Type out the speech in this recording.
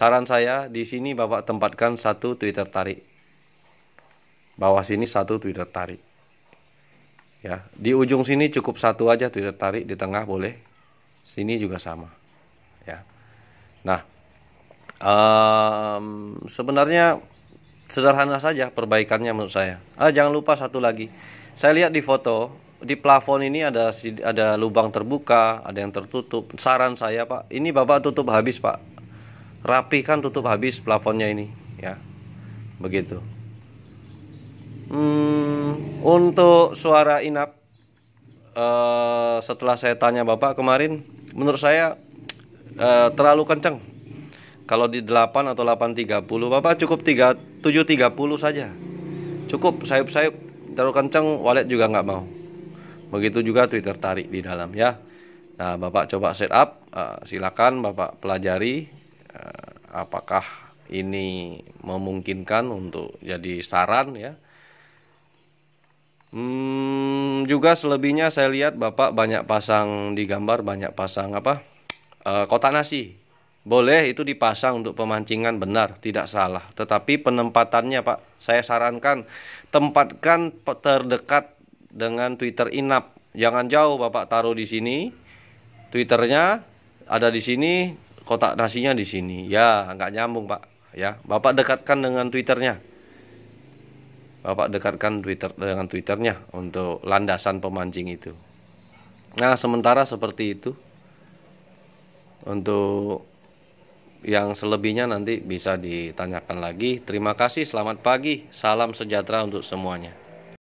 Saran saya di sini Bapak tempatkan satu Twitter tarik. Bawah sini satu Twitter tarik. Ya, di ujung sini cukup satu aja Twitter tarik, di tengah boleh. Sini juga sama. Ya. Nah, um, sebenarnya sederhana saja perbaikannya menurut saya. Ah, jangan lupa satu lagi. Saya lihat di foto di plafon ini ada ada lubang terbuka, ada yang tertutup. Saran saya, Pak, ini Bapak tutup habis, Pak rapikan tutup habis plafonnya ini ya begitu hmm, untuk suara inap uh, setelah saya tanya bapak kemarin menurut saya uh, terlalu kencang kalau di 8 atau 8.30 Bapak cukup 3 7.30 saja cukup sayup-sayup terlalu kenceng walet juga nggak mau begitu juga Twitter tarik di dalam ya nah Bapak coba setup uh, eh, silakan Bapak pelajari apakah ini memungkinkan untuk jadi saran ya. Hmm, juga selebihnya saya lihat Bapak banyak pasang di gambar banyak pasang apa? E, kotak nasi. Boleh itu dipasang untuk pemancingan benar, tidak salah. Tetapi penempatannya Pak, saya sarankan tempatkan terdekat dengan Twitter inap. Jangan jauh Bapak taruh di sini. Twitternya ada di sini, kotak nasinya di sini ya nggak nyambung pak ya bapak dekatkan dengan twitternya bapak dekatkan twitter dengan twitternya untuk landasan pemancing itu nah sementara seperti itu untuk yang selebihnya nanti bisa ditanyakan lagi terima kasih selamat pagi salam sejahtera untuk semuanya